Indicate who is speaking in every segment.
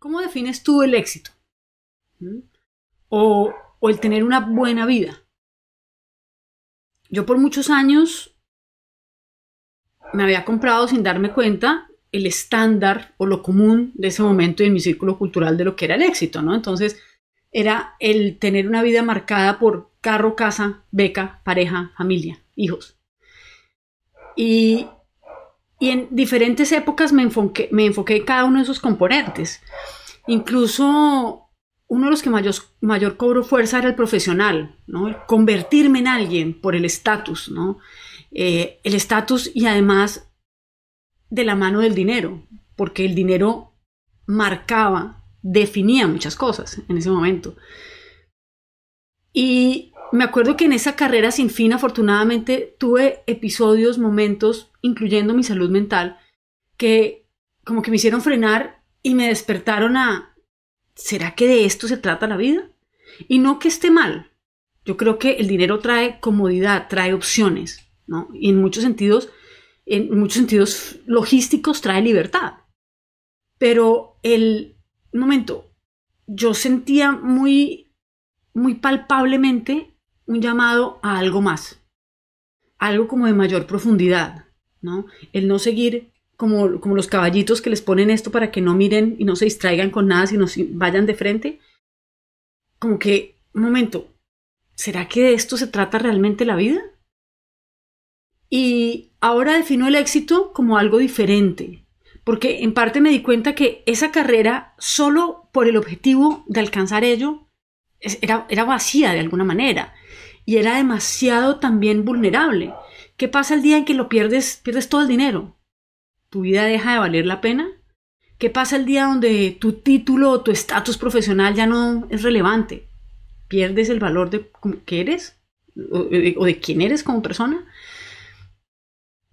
Speaker 1: ¿Cómo defines tú el éxito? ¿Mm? O, o el tener una buena vida. Yo por muchos años me había comprado sin darme cuenta el estándar o lo común de ese momento y en mi círculo cultural de lo que era el éxito, ¿no? Entonces era el tener una vida marcada por carro, casa, beca, pareja, familia, hijos. Y y en diferentes épocas me enfoqué, en cada uno de esos componentes. Incluso uno de los que mayor, mayor cobró fuerza era el profesional, ¿no? convertirme en alguien por el estatus, ¿no? Eh, el estatus y además de la mano del dinero, porque el dinero marcaba, definía muchas cosas en ese momento. Y me acuerdo que en esa carrera sin fin, afortunadamente, tuve episodios, momentos, incluyendo mi salud mental, que como que me hicieron frenar y me despertaron a, ¿será que de esto se trata la vida? Y no que esté mal. Yo creo que el dinero trae comodidad, trae opciones, ¿no? Y en muchos sentidos, en muchos sentidos logísticos trae libertad. Pero el momento, yo sentía muy, muy palpablemente un llamado a algo más, algo como de mayor profundidad, ¿no? El no seguir como, como los caballitos que les ponen esto para que no miren y no se distraigan con nada, sino vayan de frente. Como que, un momento, ¿será que de esto se trata realmente la vida? Y ahora defino el éxito como algo diferente, porque en parte me di cuenta que esa carrera, solo por el objetivo de alcanzar ello, era vacía de alguna manera y era demasiado también vulnerable. ¿Qué pasa el día en que lo pierdes, pierdes todo el dinero? ¿Tu vida deja de valer la pena? ¿Qué pasa el día donde tu título o tu estatus profesional ya no es relevante? ¿Pierdes el valor de que eres o de quién eres como persona?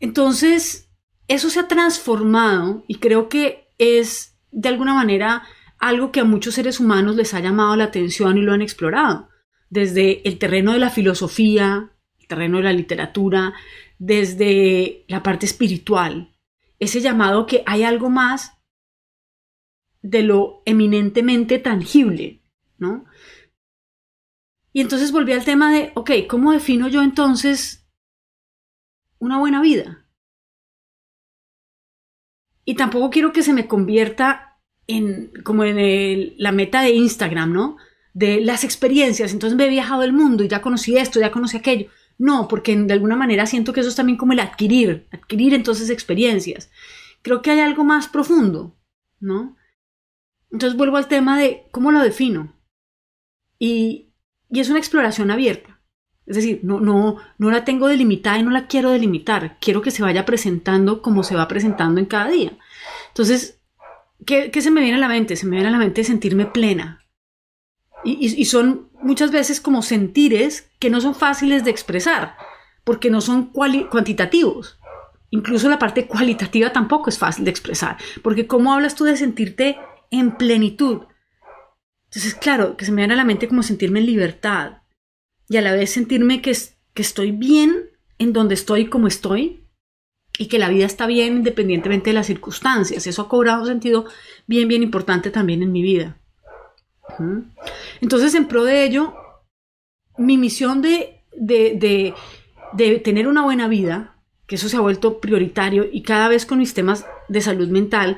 Speaker 1: Entonces, eso se ha transformado y creo que es de alguna manera algo que a muchos seres humanos les ha llamado la atención y lo han explorado desde el terreno de la filosofía, el terreno de la literatura, desde la parte espiritual, ese llamado que hay algo más de lo eminentemente tangible, ¿no? Y entonces volví al tema de, ok, ¿cómo defino yo entonces una buena vida? Y tampoco quiero que se me convierta en como en la meta de Instagram, ¿no? de las experiencias, entonces me he viajado el mundo y ya conocí esto, ya conocí aquello. No, porque de alguna manera siento que eso es también como el adquirir, adquirir entonces experiencias. Creo que hay algo más profundo, ¿no? Entonces vuelvo al tema de cómo lo defino. Y, y es una exploración abierta. Es decir, no, no, no la tengo delimitada y no la quiero delimitar. Quiero que se vaya presentando como se va presentando en cada día. Entonces, ¿qué, qué se me viene a la mente? Se me viene a la mente sentirme plena, y, son muchas veces como sentires que no son fáciles de expresar, porque no son cuantitativos. Incluso la parte cualitativa tampoco es fácil de expresar, porque ¿cómo hablas tú de sentirte en plenitud? Entonces, claro, que se me viene a la mente como sentirme en libertad y a la vez sentirme que, que estoy bien en donde estoy como estoy y que la vida está bien independientemente de las circunstancias. Eso ha cobrado sentido bien, bien importante también en mi vida. Entonces, en pro de ello, mi misión de, de, de, tener una buena vida, que eso se ha vuelto prioritario y cada vez con mis temas de salud mental,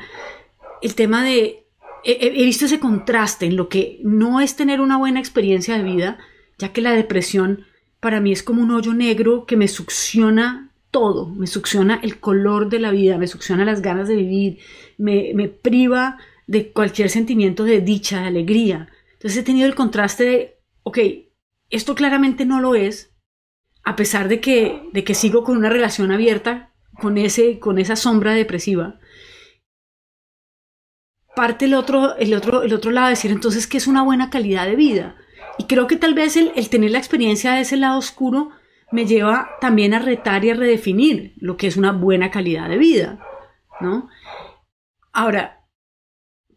Speaker 1: el tema de, he, visto ese contraste en lo que no es tener una buena experiencia de vida, ya que la depresión para mí es como un hoyo negro que me succiona todo, me succiona el color de la vida, me succiona las ganas de vivir, me priva de cualquier sentimiento de dicha, de alegría. Entonces he tenido el contraste de, ok, esto claramente no lo es, a pesar de que, de que sigo con una relación abierta con, ese, con esa sombra depresiva. Parte el otro, el, otro, el otro lado, decir entonces que es una buena calidad de vida. Y creo que tal vez el, el tener la experiencia de ese lado oscuro me lleva también a retar y a redefinir lo que es una buena calidad de vida, ¿no? Ahora,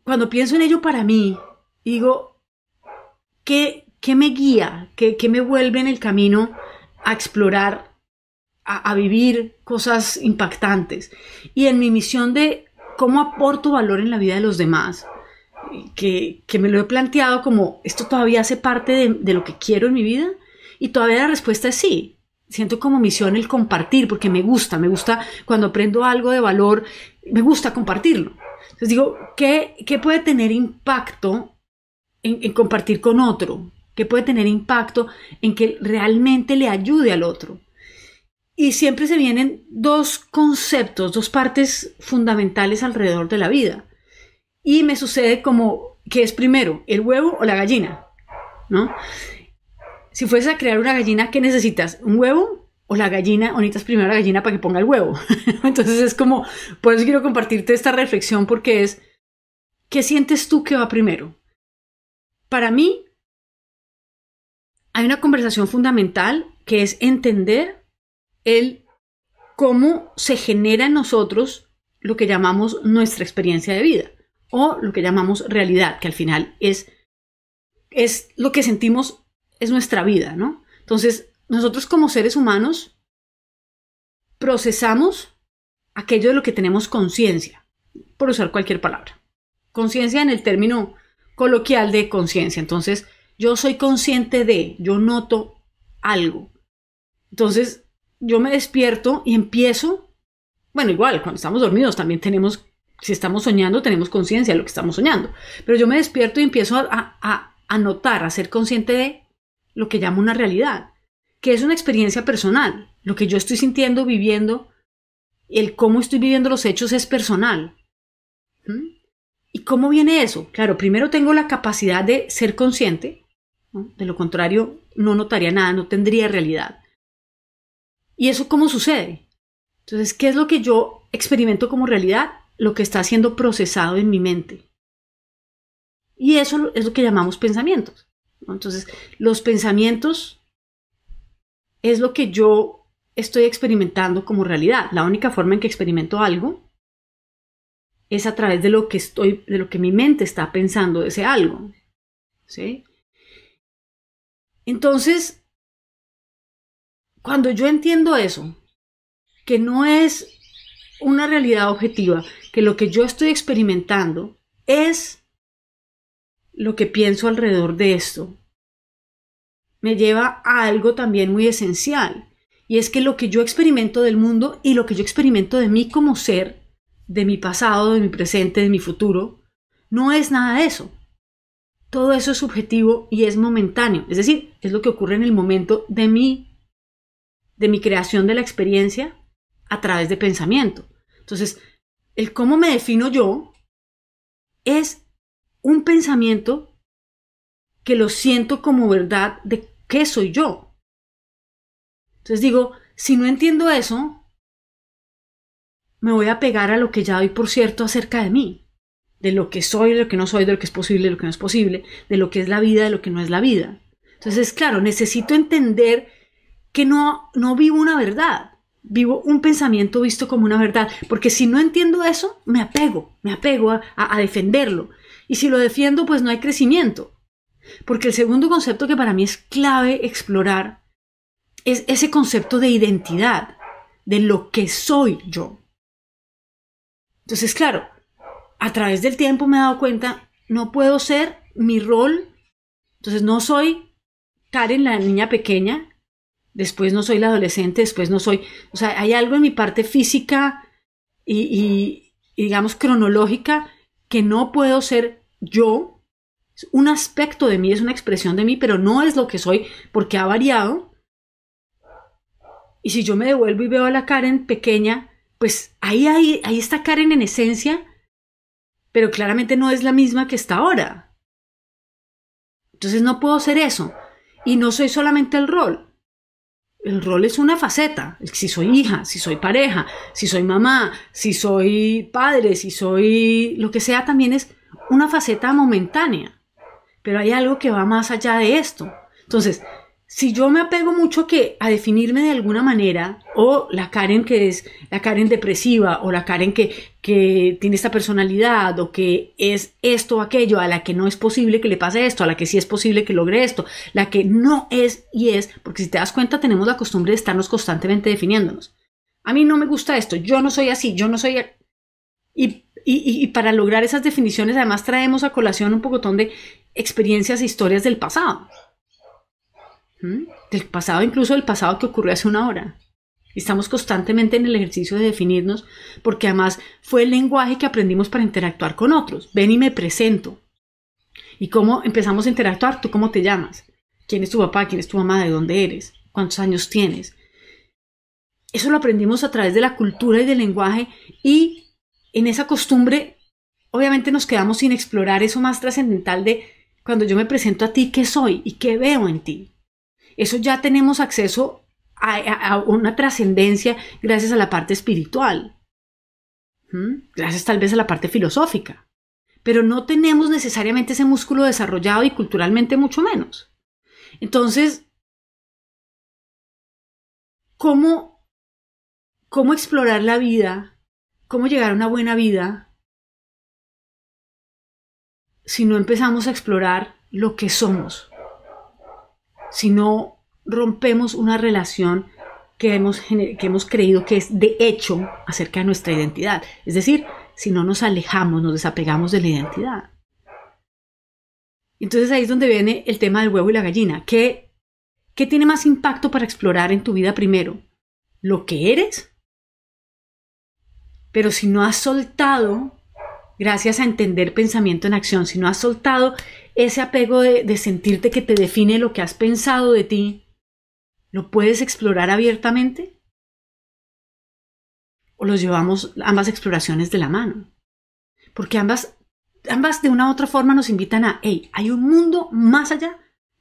Speaker 1: cuando pienso en ello para mí, digo, ¿qué, qué me guía? ¿Qué, ¿Qué, me vuelve en el camino a explorar, a, vivir cosas impactantes? Y en mi misión de cómo aporto valor en la vida de los demás, que, que, me lo he planteado como, ¿esto todavía hace parte de, de, lo que quiero en mi vida? Y todavía la respuesta es sí. Siento como misión el compartir, porque me gusta, me gusta cuando aprendo algo de valor, me gusta compartirlo. Entonces digo, ¿qué, puede tener impacto en, compartir con otro? ¿Qué puede tener impacto en que realmente le ayude al otro? Y siempre se vienen dos conceptos, dos partes fundamentales alrededor de la vida. Y me sucede como que es primero, el huevo o la gallina, ¿no? Si fuese a crear una gallina, ¿qué necesitas? ¿Un huevo? o la gallina, o necesitas primero la gallina para que ponga el huevo. Entonces es como, por eso quiero compartirte esta reflexión porque es, ¿qué sientes tú que va primero? Para mí, hay una conversación fundamental que es entender el cómo se genera en nosotros lo que llamamos nuestra experiencia de vida o lo que llamamos realidad, que al final es, es lo que sentimos, es nuestra vida, ¿no? Entonces, nosotros como seres humanos procesamos aquello de lo que tenemos conciencia, por usar cualquier palabra. Conciencia en el término coloquial de conciencia. Entonces, yo soy consciente de, yo noto algo. Entonces, yo me despierto y empiezo, bueno, igual, cuando estamos dormidos también tenemos, si estamos soñando, tenemos conciencia de lo que estamos soñando, pero yo me despierto y empiezo a, a, a notar, a ser consciente de lo que llamo una realidad que es una experiencia personal. Lo que yo estoy sintiendo, viviendo, el cómo estoy viviendo los hechos es personal. ¿Mm? ¿Y cómo viene eso? Claro, primero tengo la capacidad de ser consciente, de lo contrario no notaría nada, no tendría realidad. ¿Y eso cómo sucede? Entonces, ¿qué es lo que yo experimento como realidad? Lo que está siendo procesado en mi mente. Y eso es lo que llamamos pensamientos. Entonces, los pensamientos es lo que yo estoy experimentando como realidad. La única forma en que experimento algo es a través de lo que estoy, de lo que mi mente está pensando de ese algo. ¿Sí? Entonces, cuando yo entiendo eso, que no es una realidad objetiva, que lo que yo estoy experimentando es lo que pienso alrededor de esto, me lleva a algo también muy esencial, y es que lo que yo experimento del mundo y lo que yo experimento de mí como ser, de mi pasado, de mi presente, de mi futuro, no es nada de eso. Todo eso es subjetivo y es momentáneo, es decir, es lo que ocurre en el momento de mí, de mi creación de la experiencia a través de pensamiento. Entonces, el cómo me defino yo es un pensamiento que lo siento como verdad de qué soy yo. Entonces digo, si no entiendo eso, me voy a pegar a lo que ya doy por cierto acerca de mí, de lo que soy, de lo que no soy, de lo que es posible, de lo que no es posible, de lo que es la vida, de lo que no es la vida. Entonces, claro, necesito entender que no, no vivo una verdad, vivo un pensamiento visto como una verdad, porque si no entiendo eso, me apego, me apego a defenderlo. Y si lo defiendo, pues no hay crecimiento. Porque el segundo concepto que para mí es clave explorar es ese concepto de identidad, de lo que soy yo. Entonces, claro, a través del tiempo me he dado cuenta, no puedo ser mi rol. Entonces, no soy Karen, la niña pequeña, después no soy la adolescente, después no soy... O sea, hay algo en mi parte física y, digamos, cronológica que no puedo ser yo un aspecto de mí, es una expresión de mí, pero no es lo que soy porque ha variado. Y si yo me devuelvo y veo a la Karen pequeña, pues ahí, ahí, ahí está Karen en esencia, pero claramente no es la misma que está ahora. Entonces no puedo ser eso. Y no soy solamente el rol. El rol es una faceta. Si soy hija, si soy pareja, si soy mamá, si soy padre, si soy lo que sea, también es una faceta momentánea pero hay algo que va más allá de esto. Entonces, si yo me apego mucho que a definirme de alguna manera, o la Karen que es la Karen depresiva, o la Karen que, que tiene esta personalidad, o que es esto o aquello, a la que no es posible que le pase esto, a la que sí es posible que logre esto, la que no es y es, porque si te das cuenta tenemos la costumbre de estarnos constantemente definiéndonos. A mí no me gusta esto, yo no soy así, yo no soy... Y, y, y para lograr esas definiciones además traemos a colación un poco de experiencias e historias del pasado. ¿Mm? Del pasado, incluso del pasado que ocurrió hace una hora. Estamos constantemente en el ejercicio de definirnos porque además fue el lenguaje que aprendimos para interactuar con otros. Ven y me presento. ¿Y cómo empezamos a interactuar? ¿Tú cómo te llamas? ¿Quién es tu papá? ¿Quién es tu mamá? ¿De dónde eres? ¿Cuántos años tienes? Eso lo aprendimos a través de la cultura y del lenguaje y en esa costumbre obviamente nos quedamos sin explorar eso más trascendental de cuando yo me presento a ti, ¿qué soy y qué veo en ti? Eso ya tenemos acceso a, una trascendencia gracias a la parte espiritual, gracias tal vez a la parte filosófica, pero no tenemos necesariamente ese músculo desarrollado y culturalmente mucho menos. Entonces, ¿cómo, cómo explorar la vida? ¿Cómo llegar a una buena vida? si no empezamos a explorar lo que somos, si no rompemos una relación que hemos, que hemos creído que es de hecho acerca de nuestra identidad. Es decir, si no nos alejamos, nos desapegamos de la identidad. Entonces ahí es donde viene el tema del huevo y la gallina. ¿Qué, qué tiene más impacto para explorar en tu vida primero? ¿Lo que eres? Pero si no has soltado gracias a entender pensamiento en acción, si no has soltado ese apego de, sentirte que te define lo que has pensado de ti, ¿lo puedes explorar abiertamente? o los llevamos ambas exploraciones de la mano. Porque ambas, ambas de una u otra forma nos invitan a, hey, hay un mundo más allá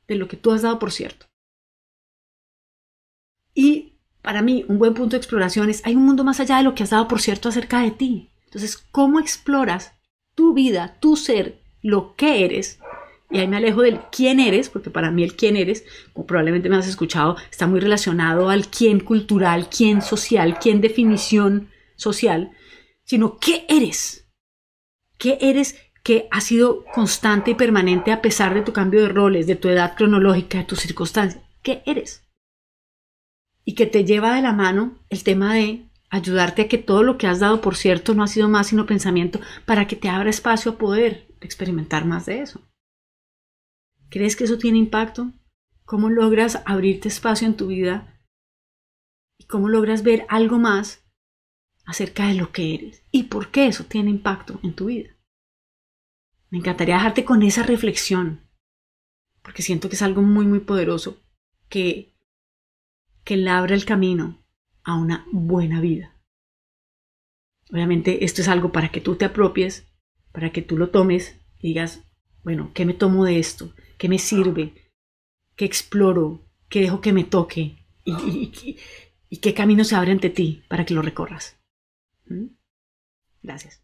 Speaker 1: de lo que tú has dado por cierto. Y para mí, un buen punto de exploración es, hay un mundo más allá de lo que has dado por cierto acerca de ti. Entonces, ¿cómo exploras tu vida, tu ser, lo que eres? Y ahí me alejo del quién eres, porque para mí el quién eres, como probablemente me has escuchado, está muy relacionado al quién cultural, quién social, quién definición social, sino qué eres. ¿Qué eres que ha sido constante y permanente a pesar de tu cambio de roles, de tu edad cronológica, de tus circunstancias? ¿Qué eres? Y que te lleva de la mano el tema de ayudarte a que todo lo que has dado por cierto no ha sido más sino pensamiento para que te abra espacio a poder experimentar más de eso. ¿Crees que eso tiene impacto? ¿Cómo logras abrirte espacio en tu vida? ¿Y cómo logras ver algo más acerca de lo que eres? ¿Y por qué eso tiene impacto en tu vida? Me encantaría dejarte con esa reflexión, porque siento que es algo muy, muy poderoso que, que labra el camino a una buena vida. Obviamente esto es algo para que tú te apropies, para que tú lo tomes digas, bueno, ¿qué me tomo de esto? ¿Qué me sirve? ¿Qué exploro? ¿Qué dejo que me toque? ¿Y, qué camino se abre ante ti para que lo recorras? ¿Mm? Gracias.